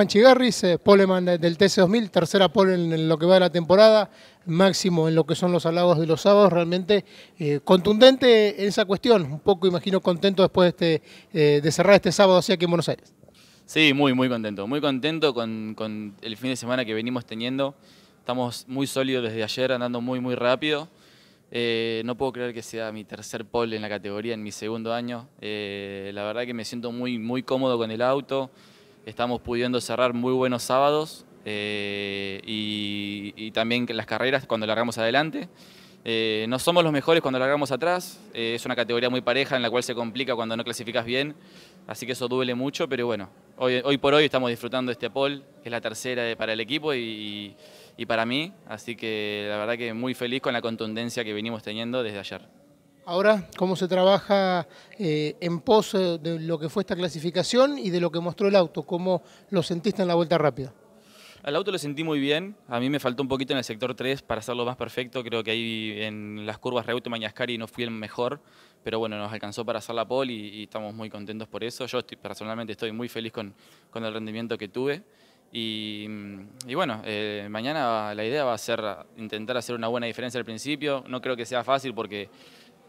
Manchigarris, eh, poleman del TC2000, tercera pole en lo que va de la temporada, máximo en lo que son los halagos de los sábados, realmente eh, contundente en esa cuestión, un poco imagino contento después de, este, eh, cerrar este sábado así aquí en Buenos Aires. Sí, muy, muy contento, muy contento con, el fin de semana que venimos teniendo, estamos muy sólidos desde ayer, andando muy, muy rápido. no puedo creer que sea mi tercer pole en la categoría en mi segundo año. la verdad que me siento muy, muy cómodo con el auto estamos pudiendo cerrar muy buenos sábados eh, y, también las carreras cuando largamos adelante. Eh, no somos los mejores cuando largamos atrás, eh, es una categoría muy pareja en la cual se complica cuando no clasificas bien, así que eso duele mucho, pero bueno, hoy, hoy por hoy estamos disfrutando este pole, que es la tercera para el equipo y para mí, así que la verdad que muy feliz con la contundencia que venimos teniendo desde ayer. Ahora, ¿cómo se trabaja eh, en pos eh, de lo que fue esta clasificación y de lo que mostró el auto? ¿Cómo lo sentiste en la vuelta rápida? Al auto lo sentí muy bien, a mí me faltó un poquito en el sector 3 para hacerlo más perfecto, creo que ahí en las curvas Reuto y Mañascari no fui el mejor, pero bueno, nos alcanzó para hacer la pole y, estamos muy contentos por eso, yo personalmente estoy muy feliz con, el rendimiento que tuve y, bueno, eh, mañana la idea va a ser intentar hacer una buena diferencia al principio, no creo que sea fácil porque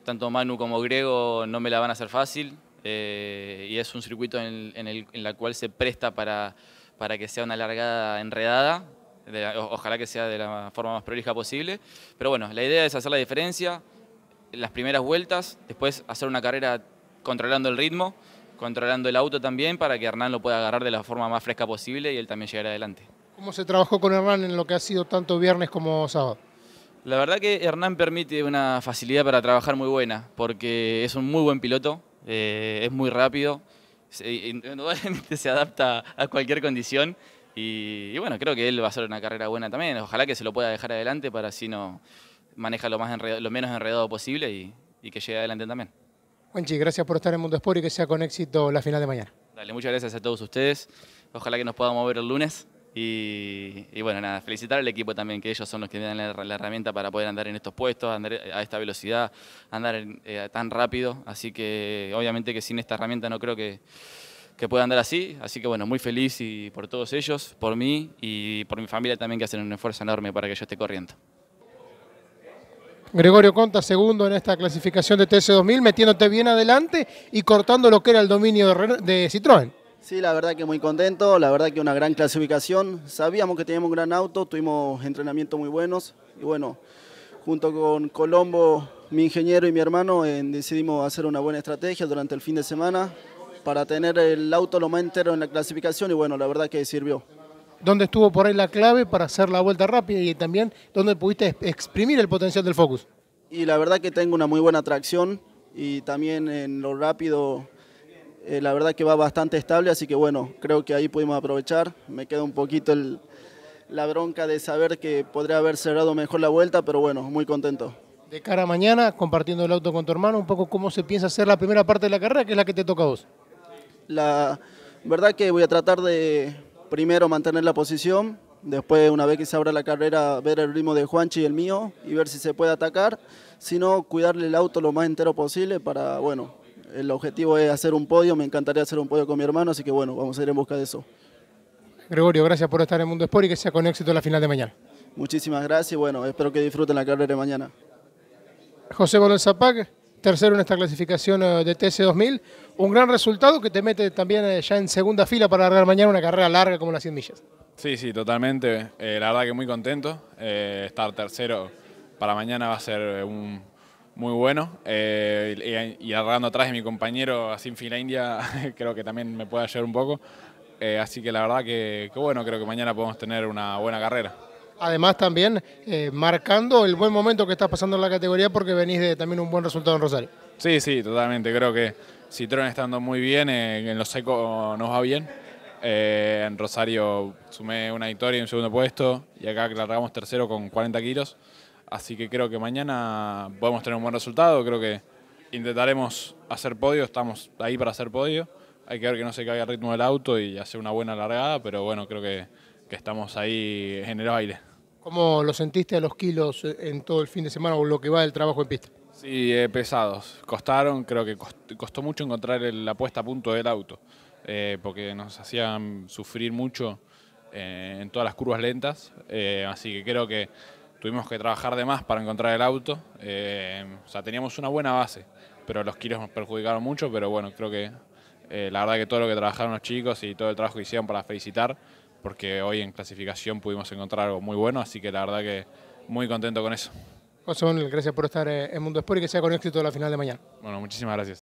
tanto Manu como Grego no me la van a hacer fácil eh, y es un circuito en, el, la cual se presta para, que sea una largada enredada, ojalá que sea de la forma más prolija posible, pero bueno, la idea es hacer la diferencia, en las primeras vueltas, después hacer una carrera controlando el ritmo, controlando el auto también para que Hernán lo pueda agarrar de la forma más fresca posible y él también llegue adelante. ¿Cómo se trabajó con Hernán en lo que ha sido tanto viernes como sábado? La verdad que Hernán permite una facilidad para trabajar muy buena, porque es un muy buen piloto, eh, es muy rápido, se, se adapta a cualquier condición y, bueno, creo que él va a hacer una carrera buena también. Ojalá que se lo pueda dejar adelante para así no maneja lo, más lo menos enredado posible y, que llegue adelante también. Juanchi, gracias por estar en Mundo Sport y que sea con éxito la final de mañana. Dale, muchas gracias a todos ustedes. Ojalá que nos podamos ver el lunes. Y, bueno, nada, felicitar al equipo también, que ellos son los que me dan la, herramienta para poder andar en estos puestos, andar eh, a esta velocidad, andar eh, tan rápido. Así que obviamente que sin esta herramienta no creo que, pueda andar así. Así que bueno, muy feliz y por todos ellos, por mí y por mi familia también que hacen un esfuerzo enorme para que yo esté corriendo. Gregorio Conta, segundo en esta clasificación de ts 2000 metiéndote bien adelante y cortando lo que era el dominio de Citroën. Sí, la verdad que muy contento, la verdad que una gran clasificación. Sabíamos que teníamos un gran auto, tuvimos entrenamientos muy buenos y bueno, junto con Colombo, mi ingeniero y mi hermano, eh, decidimos hacer una buena estrategia durante el fin de semana para tener el auto lo más entero en la clasificación y bueno, la verdad que sirvió. ¿Dónde estuvo por ahí la clave para hacer la vuelta rápida y también dónde pudiste exprimir el potencial del Focus? Y la verdad que tengo una muy buena tracción y también en lo rápido eh, la verdad que va bastante estable, así que bueno, creo que ahí pudimos aprovechar. Me queda un poquito la bronca de saber que podría haber cerrado mejor la vuelta, pero bueno, muy contento. De cara a mañana, compartiendo el auto con tu hermano, un poco cómo se piensa hacer la primera parte de la carrera, que es la que te toca a vos. La verdad que voy a tratar de primero mantener la posición, después una vez que se abra la carrera ver el ritmo de Juanchi y el mío y ver si se puede atacar, si no cuidarle el auto lo más entero posible para, bueno, el objetivo es hacer un podio, me encantaría hacer un podio con mi hermano, así que bueno, vamos a ir en busca de eso. Gregorio, gracias por estar en Mundo Sport y que sea con éxito la final de mañana. Muchísimas gracias y bueno, espero que disfruten la carrera de mañana. José Bolón Zapag, tercero en esta clasificación eh, de TC2000. Un gran resultado que te mete también eh, ya en segunda fila para largar mañana una carrera larga como las 100 millas. Sí, sí, totalmente. Eh, la verdad que muy contento. estar tercero para mañana va a ser un, muy bueno. Eh, y, y, atrás de mi compañero así La India, creo que también me puede ayudar un poco. Eh, así que la verdad que, bueno, creo que mañana podemos tener una buena carrera. Además también eh, marcando el buen momento que estás pasando en la categoría porque venís de también un buen resultado en Rosario. Sí, sí, totalmente. Creo que Citroën estando muy bien, en los secos nos va bien. en Rosario sumé una victoria en un segundo puesto y acá largamos tercero con 40 kilos. Así que creo que mañana podemos tener un buen resultado. Creo que intentaremos hacer podio, estamos ahí para hacer podio. Hay que ver que no se caiga el ritmo del auto y hacer una buena largada, pero bueno, creo que, estamos ahí en el aire. ¿Cómo lo sentiste a los kilos en todo el fin de semana o lo que va del trabajo en pista? Sí, eh, pesados. Costaron, creo que costó, mucho encontrar la puesta a punto del auto, eh, porque nos hacían sufrir mucho eh, en todas las curvas lentas. así que creo que Tuvimos que trabajar de más para encontrar el auto. Eh, o sea, teníamos una buena base, pero los kilos nos perjudicaron mucho, pero bueno, creo que eh, la verdad que todo lo que trabajaron los chicos y todo el trabajo que hicieron para felicitar, porque hoy en clasificación pudimos encontrar algo muy bueno, así que la verdad que muy contento con eso. José Manuel, gracias por estar eh, en Mundo Sport y que sea con éxito la final de mañana. Bueno, muchísimas gracias.